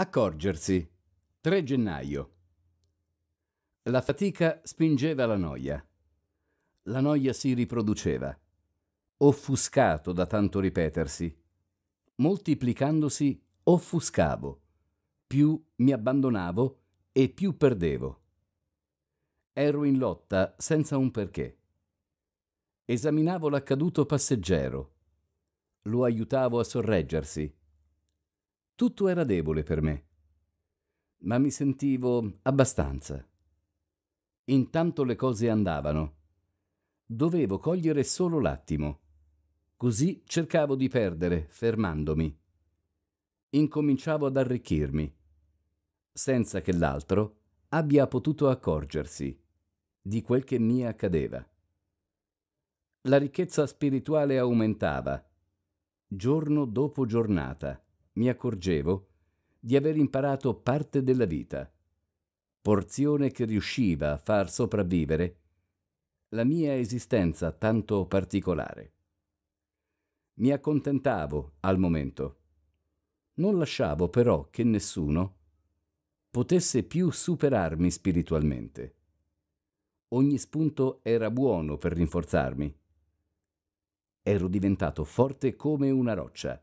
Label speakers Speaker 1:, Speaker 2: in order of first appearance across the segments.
Speaker 1: Accorgersi. 3 gennaio. La fatica spingeva la noia. La noia si riproduceva, offuscato da tanto ripetersi. Moltiplicandosi, offuscavo. Più mi abbandonavo e più perdevo. Ero in lotta senza un perché. Esaminavo l'accaduto passeggero. Lo aiutavo a sorreggersi tutto era debole per me, ma mi sentivo abbastanza. Intanto le cose andavano. Dovevo cogliere solo l'attimo. Così cercavo di perdere, fermandomi. Incominciavo ad arricchirmi, senza che l'altro abbia potuto accorgersi di quel che mi accadeva. La ricchezza spirituale aumentava, giorno dopo giornata mi accorgevo di aver imparato parte della vita, porzione che riusciva a far sopravvivere la mia esistenza tanto particolare. Mi accontentavo al momento. Non lasciavo però che nessuno potesse più superarmi spiritualmente. Ogni spunto era buono per rinforzarmi. Ero diventato forte come una roccia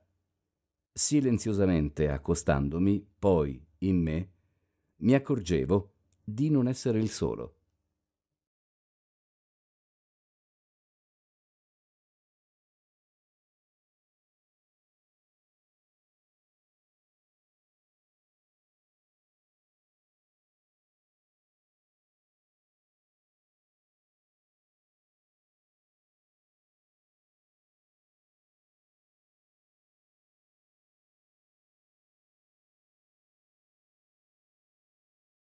Speaker 1: Silenziosamente accostandomi, poi, in me, mi accorgevo di non essere il solo.